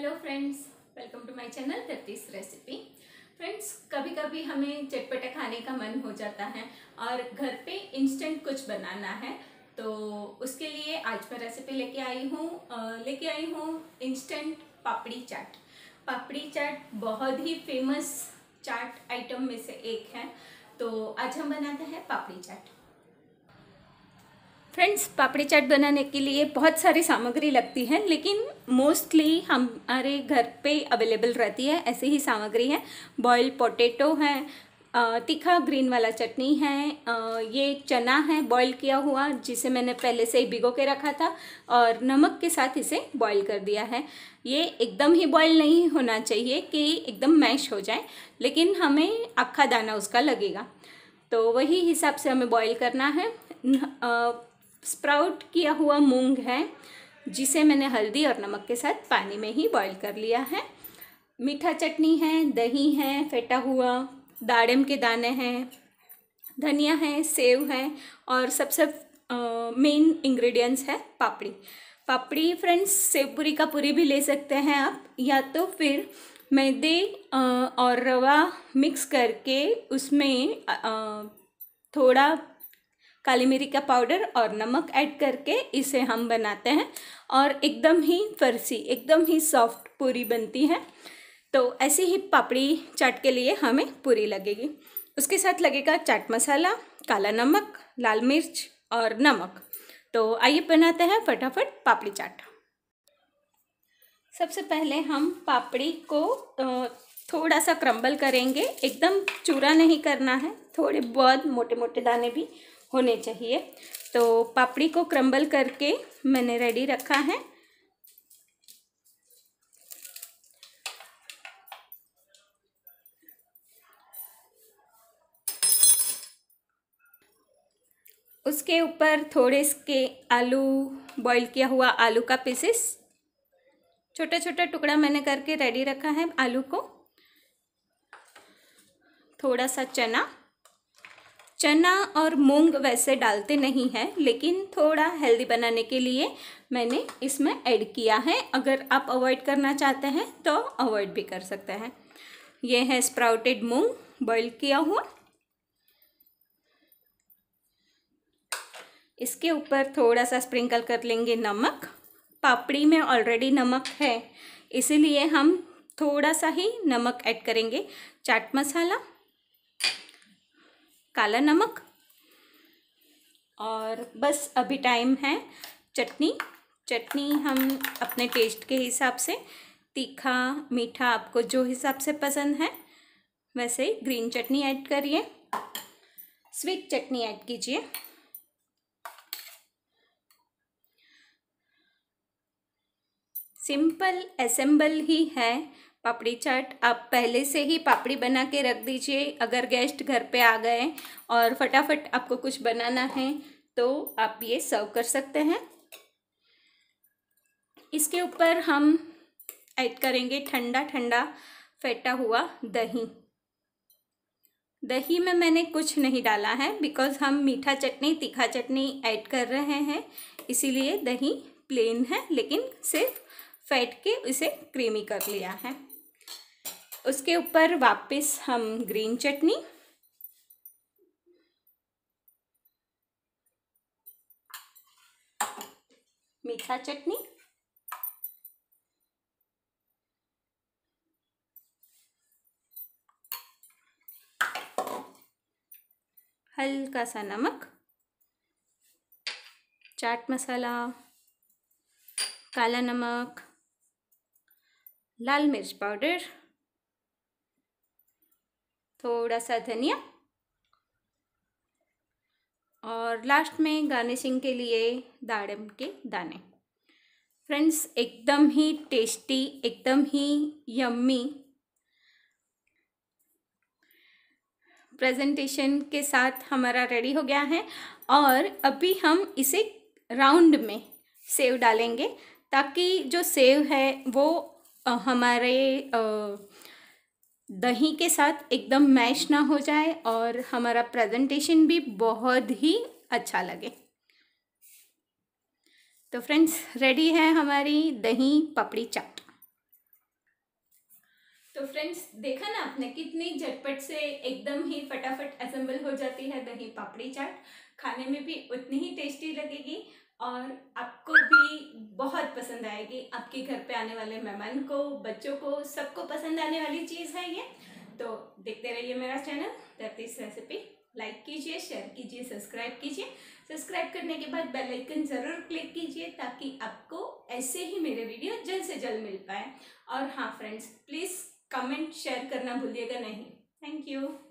hello friends welcome to my channel तेतीस recipe friends कभी कभी हमें चटपटा खाने का मन हो जाता है और घर पे इंस्टेंट कुछ बनाना है तो उसके लिए आज मैं रेसिपी लेके आई हूँ लेके आई हूँ इंस्टेंट पापड़ी चाट पापड़ी चाट बहुत ही फेमस चाट आइटम में से एक है तो आज हम बनाते हैं पापड़ी चाट फ्रेंड्स पापड़ी चाट बनाने के लिए बहुत सारी सामग्री लगती है लेकिन मोस्टली हमारे घर पे अवेलेबल रहती है ऐसी ही सामग्री है बॉयल पोटैटो है तीखा ग्रीन वाला चटनी है ये चना है बॉईल किया हुआ जिसे मैंने पहले से ही भिगो के रखा था और नमक के साथ इसे बॉईल कर दिया है ये एकदम ही बॉईल नहीं होना चाहिए कि एकदम मैश हो जाए लेकिन हमें अक्खा दाना उसका लगेगा तो वही हिसाब से हमें बॉईल करना है स्प्राउट किया हुआ मूंग है जिसे मैंने हल्दी और नमक के साथ पानी में ही बॉईल कर लिया है मीठा चटनी है दही है फेटा हुआ दाड़म के दाने हैं धनिया है सेव है और सबसे मेन इंग्रेडिएंट्स है पापड़ी पापड़ी फ्रेंड्स सेव पूरी का पूरी भी ले सकते हैं आप या तो फिर मैदे और रवा मिक्स करके उसमें थोड़ा काली मिरी का पाउडर और नमक ऐड करके इसे हम बनाते हैं और एकदम ही फर्सी एकदम ही सॉफ्ट पूरी बनती है तो ऐसी ही पापड़ी चाट के लिए हमें पूरी लगेगी उसके साथ लगेगा चाट मसाला काला नमक लाल मिर्च और नमक तो आइए बनाते हैं फटाफट पापड़ी चाट सबसे पहले हम पापड़ी को थोड़ा सा क्रम्बल करेंगे एकदम चूरा नहीं करना है थोड़े बहुत मोटे मोटे दाने भी होने चाहिए तो पापड़ी को क्रम्बल करके मैंने रेडी रखा है उसके ऊपर थोड़े इसके आलू बॉईल किया हुआ आलू का पीसेस छोटा छोटा टुकड़ा मैंने करके रेडी रखा है आलू को थोड़ा सा चना चना और मूंग वैसे डालते नहीं हैं लेकिन थोड़ा हेल्दी बनाने के लिए मैंने इसमें ऐड किया है अगर आप अवॉइड करना चाहते हैं तो अवॉइड भी कर सकते हैं ये है स्प्राउटेड मूंग बॉईल किया हुआ इसके ऊपर थोड़ा सा स्प्रिंकल कर लेंगे नमक पापड़ी में ऑलरेडी नमक है इसीलिए हम थोड़ा सा ही नमक ऐड करेंगे चाट मसाला काला नमक और बस अभी टाइम है चटनी चटनी हम अपने टेस्ट के हिसाब से तीखा मीठा आपको जो हिसाब से पसंद है वैसे ही ग्रीन चटनी ऐड करिए स्वीट चटनी ऐड कीजिए सिंपल असेंबल ही है पापड़ी चाट आप पहले से ही पापड़ी बना के रख दीजिए अगर गेस्ट घर पे आ गए और फटाफट आपको कुछ बनाना है तो आप ये सर्व कर सकते हैं इसके ऊपर हम ऐड करेंगे ठंडा ठंडा फेटा हुआ दही दही में मैंने कुछ नहीं डाला है बिकॉज हम मीठा चटनी तीखा चटनी ऐड कर रहे हैं इसीलिए दही प्लेन है लेकिन सिर्फ फैट के इसे क्रीमी कर लिया है उसके ऊपर वापस हम ग्रीन चटनी मीठा चटनी हल्का सा नमक चाट मसाला काला नमक लाल मिर्च पाउडर थोड़ा सा धनिया और लास्ट में गार्निशिंग के लिए दाड़म के दाने फ्रेंड्स एकदम ही टेस्टी एकदम ही यम्मी प्रेजेंटेशन के साथ हमारा रेडी हो गया है और अभी हम इसे राउंड में सेव डालेंगे ताकि जो सेव है वो हमारे दही के साथ एकदम मैश ना हो जाए और हमारा प्रेजेंटेशन भी बहुत ही अच्छा लगे तो फ्रेंड्स रेडी है हमारी दही पपड़ी चाट तो फ्रेंड्स देखा ना आपने कितनी झटपट से एकदम ही फटाफट असेंबल हो जाती है दही पापड़ी चाट खाने में भी उतनी ही टेस्टी लगेगी और आपको भी बहुत पसंद आएगी आपके घर पे आने वाले मेहमान को बच्चों को सबको पसंद आने वाली चीज़ है ये तो देखते रहिए मेरा चैनल धरतीस रेसिपी लाइक कीजिए शेयर कीजिए सब्सक्राइब कीजिए सब्सक्राइब करने के बाद बेल आइकन ज़रूर क्लिक कीजिए ताकि आपको ऐसे ही मेरे वीडियो जल्द से जल्द मिल पाए और हाँ फ्रेंड्स प्लीज़ कमेंट शेयर करना भूलिएगा नहीं थैंक यू